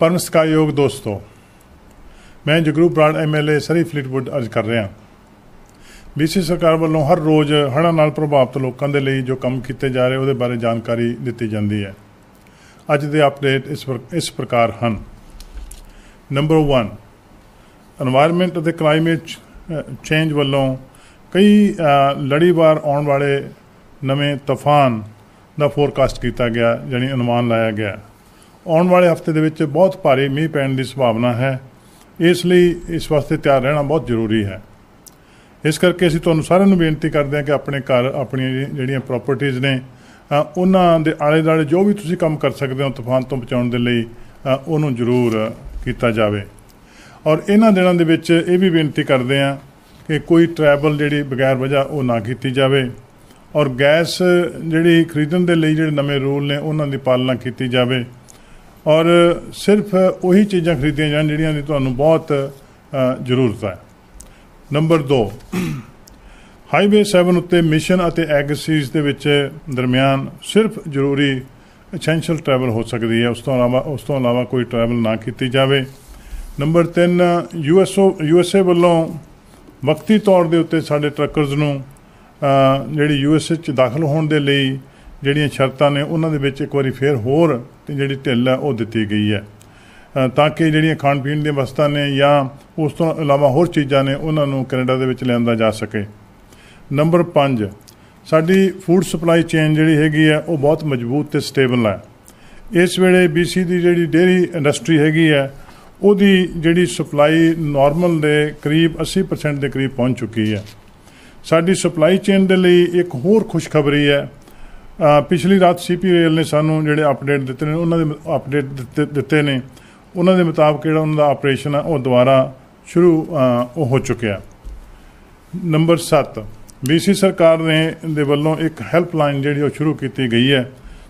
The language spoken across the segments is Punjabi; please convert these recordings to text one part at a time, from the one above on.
ਪਰਮ ਸਕਾਯੋਗ ਦੋਸਤੋ ਮੈਂ Jagrup Brar MLA Surrey Fleetwood ਅਰਜ ਕਰ ਰਿਹਾ ਬੀਸੀ ਸਰਕਾਰ ਵੱਲੋਂ ਹਰ ਰੋਜ਼ ਹੜ੍ਹਾਂ ਨਾਲ ਪ੍ਰਭਾਵਿਤ ਲੋਕਾਂ ਦੇ ਲਈ ਜੋ ਕੰਮ ਕੀਤੇ ਜਾ ਰਹੇ ਉਹਦੇ ਬਾਰੇ ਜਾਣਕਾਰੀ ਦਿੱਤੀ ਜਾਂਦੀ ਹੈ ਅੱਜ ਦੇ ਅਪਡੇਟ ਇਸ ਇਸ ਪ੍ਰਕਾਰ ਹਨ ਨੰਬਰ 1 এনवायरमेंट ਅਤੇ ਕਲਾਈਮੇਟ ਚੇਂਜ ਵੱਲੋਂ ਕਈ ਲੜੀਵਾਰ ਆਉਣ ਵਾਲੇ ਨਵੇਂ ਤੂਫਾਨ ਦਾ ਫੋਰਕਾਸਟ ਕੀਤਾ ਗਿਆ ਯਾਨੀ ਅਨੁਮਾਨ ਲਾਇਆ ਗਿਆ ਆਉਣ ਵਾਲੇ ਹਫਤੇ ਦੇ ਵਿੱਚ ਬਹੁਤ ਭਾਰੀ ਮੀਂਹ ਪੈਣ ਦੀ ਸੰਭਾਵਨਾ ਹੈ ਇਸ ਲਈ ਇਸ ਵਾਸਤੇ ਤਿਆਰ ਰਹਿਣਾ ਬਹੁਤ ਜ਼ਰੂਰੀ ਹੈ ਇਸ ਕਰਕੇ ਅਸੀਂ ਤੁਹਾਨੂੰ ਸਾਰਿਆਂ ਨੂੰ ਬੇਨਤੀ ਕਰਦੇ ਹਾਂ ਕਿ ਆਪਣੇ ਘਰ ਆਪਣੀਆਂ ਜਿਹੜੀਆਂ ਪ੍ਰਾਪਰਟੀਆਂ ਨੇ ਉਹਨਾਂ ਦੇ ਆਲੇ ਦਾਲੇ ਜੋ ਵੀ ਤੁਸੀਂ ਕੰਮ ਕਰ ਸਕਦੇ ਹੋ ਤੂਫਾਨ ਤੋਂ ਬਚਾਉਣ ਦੇ ਲਈ ਉਹਨੂੰ ਜ਼ਰੂਰ ਕੀਤਾ ਜਾਵੇ ਔਰ ਇਹਨਾਂ ਦਿਨਾਂ ਦੇ ਵਿੱਚ ਇਹ ਵੀ ਬੇਨਤੀ ਕਰਦੇ ਹਾਂ ਕਿ ਕੋਈ ਟ੍ਰੈਵਲ ਜਿਹੜੀ ਬਗੈਰ ਵਜ੍ਹਾ ਉਹ ਨਾ ਕੀਤੀ ਜਾਵੇ ਔਰ ਗੈਸ ਜਿਹੜੀ ਖਰੀਦਣ ਦੇ ਲਈ ਜਿਹੜੇ ਨਵੇਂ ਰੂਲ ਨੇ ਉਹਨਾਂ ਦੀ ਪਾਲਣਾ ਕੀਤੀ ਜਾਵੇ ਔਰ ਸਿਰਫ ਉਹੀ ਚੀਜ਼ਾਂ ਖਰੀਦੀਆਂ ਜਾਣ ਜਿਹੜੀਆਂ ਦੀ ਤੁਹਾਨੂੰ ਬਹੁਤ ਜ਼ਰੂਰਤ ਹੈ ਨੰਬਰ 2 ਹਾਈਵੇ 7 ਉੱਤੇ ਮਿਸ਼ਨ ਅਤੇ ਐਗਸੀਸ ਦੇ ਵਿੱਚ ਦਰਮਿਆਨ ਸਿਰਫ ਜ਼ਰੂਰੀ ਐਸੈਂਸ਼ੀਅਲ ਟਰੈਵਲ ਹੋ ਸਕਦੀ ਹੈ ਉਸ ਤੋਂ ਇਲਾਵਾ ਉਸ ਤੋਂ ਇਲਾਵਾ ਕੋਈ ਟਰੈਵਲ ਨਾ ਕੀਤੀ ਜਾਵੇ ਨੰਬਰ 3 ਯੂਐਸਓ ਯੂਐਸਏ ਵੱਲੋਂ ਵਕਤੀ ਤੌਰ ਦੇ ਉੱਤੇ ਸਾਡੇ ਟਰੱਕਰਜ਼ ਨੂੰ ਜਿਹੜੀ ਯੂਐਸਏ ਚ ਦਾਖਲ ਹੋਣ ਦੇ ਲਈ ਜਿਹੜੀਆਂ ਸ਼ਰਤਾਂ ਨੇ ਉਹਨਾਂ ਦੇ ਵਿੱਚ ਇੱਕ ਵਾਰੀ ਫੇਰ ਹੋਰ ਤੇ ਜਿਹੜੀ ਢਿੱਲ ਹੈ ਉਹ ਦਿੱਤੀ ਗਈ ਹੈ ਤਾਂ ਕਿ ਜਿਹੜੀਆਂ ਖਾਣ ਪੀਣ ਦੀਆਂ ਵਸਤਾਂ ਨੇ ਜਾਂ ਉਸ ਤੋਂ ਇਲਾਵਾ ਹੋਰ ਚੀਜ਼ਾਂ ਨੇ ਉਹਨਾਂ ਨੂੰ ਕੈਨੇਡਾ ਦੇ ਵਿੱਚ ਲਿਆਂਦਾ ਜਾ ਸਕੇ ਨੰਬਰ 5 ਸਾਡੀ ਫੂਡ ਸਪਲਾਈ ਚੇਨ ਜਿਹੜੀ ਹੈਗੀ ਹੈ ਉਹ ਬਹੁਤ ਮਜ਼ਬੂਤ ਤੇ ਸਟੇਬਲ ਹੈ ਇਸ ਵੇਲੇ BC ਦੀ ਜਿਹੜੀ ਡੇਰੀ ਇੰਡਸਟਰੀ ਹੈਗੀ ਹੈ ਉਹਦੀ ਜਿਹੜੀ ਸਪਲਾਈ ਨਾਰਮਲ ਦੇ ਕਰੀਬ 80% ਦੇ ਕਰੀਬ ਪਹੁੰਚ ਚੁੱਕੀ ਹੈ ਸਾਡੀ ਸਪਲਾਈ ਚੇਨ ਦੇ ਲਈ ਇੱਕ ਹੋਰ ਖੁਸ਼ਖਬਰੀ ਹੈ ਪਿਛਲੀ ਰਾਤ ਸੀਪੀ ਰੇਲ ਨੇ ਸਾਨੂੰ ਜਿਹੜੇ ਅਪਡੇਟ ਦਿੱਤੇ ਨੇ ਉਹਨਾਂ ਦੇ ਅਪਡੇਟ ਦਿੱਤੇ ਨੇ ਉਹਨਾਂ ਦੇ ਮੁਤਾਬਕ ਜਿਹੜਾ ਉਹਨਾਂ ਦਾ ਆਪਰੇਸ਼ਨ ਆ ਉਹ ਦੁਬਾਰਾ ਸ਼ੁਰੂ ਉਹ ਹੋ ਚੁੱਕਿਆ ਨੰਬਰ 7 ਬੀਸੀ ਸਰਕਾਰ ਨੇ ਦੇ ਵੱਲੋਂ ਇੱਕ ਹੈਲਪਲਾਈਨ ਜਿਹੜੀ ਉਹ ਸ਼ੁਰੂ ਕੀਤੀ ਗਈ ਹੈ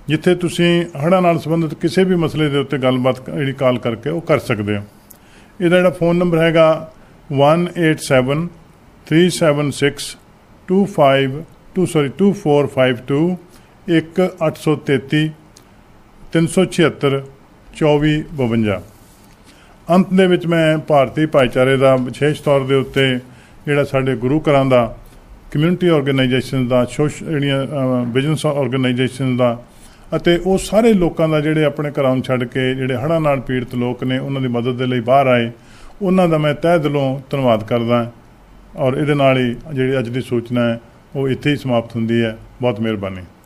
ਜਿੱਥੇ ਤੁਸੀਂ ਹੜ੍ਹਾਂ ਨਾਲ ਸੰਬੰਧਿਤ ਕਿਸੇ ਵੀ ਮਸਲੇ ਦੇ ਉੱਤੇ ਗੱਲਬਾਤ ਜਿਹੜੀ ਕਾਲ ਕਰਕੇ ਉਹ ਕਰ ਸਕਦੇ ਹੋ ਇਹਦਾ ਜਿਹੜਾ ਫੋਨ ਨੰਬਰ ਹੈਗਾ 18737625 2 ਸੌਰੀ 2452 1833 376 2452 ਅੰਤ ਦੇ ਵਿੱਚ ਮੈਂ ਭਾਰਤੀ ਭਾਈਚਾਰੇ ਦਾ ਵਿਸ਼ੇਸ਼ ਤੌਰ ਦੇ ਉੱਤੇ ਜਿਹੜਾ ਸਾਡੇ ਗੁਰੂ ਘਰਾਂ ਦਾ ਕਮਿਊਨਿਟੀ ਆਰਗੇਨਾਈਜੇਸ਼ਨ ਦਾ ਜਿਹੜੀਆਂ ਬਿਜ਼ਨਸ ਆਰਗੇਨਾਈਜੇਸ਼ਨ ਦਾ ਅਤੇ ਉਹ ਸਾਰੇ ਲੋਕਾਂ ਦਾ ਜਿਹੜੇ ਆਪਣੇ ਘਰਾਂ ਨੂੰ ਛੱਡ ਕੇ ਜਿਹੜੇ ਹੜ੍ਹਾਂ ਨਾਲ ਪੀੜਤ ਲੋਕ ਨੇ ਉਹਨਾਂ ਦੀ ਮਦਦ ਦੇ ਲਈ ਬਾਹਰ ਆਏ ਉਹਨਾਂ ਦਾ ਮੈਂ ਤਹਿ ਦਿਲੋਂ ਧੰਨਵਾਦ ਕਰਦਾ ਔਰ ਇਹਦੇ ਨਾਲ ਹੀ ਜਿਹੜੀ ਅੱਜ ਦੀ ਸੂਚਨਾ ਹੈ ਉਹ ਇੱਥੇ ਹੀ ਸਮਾਪਤ ਹੁੰਦੀ ਹੈ ਬਹੁਤ ਮਿਹਰਬਾਨੀ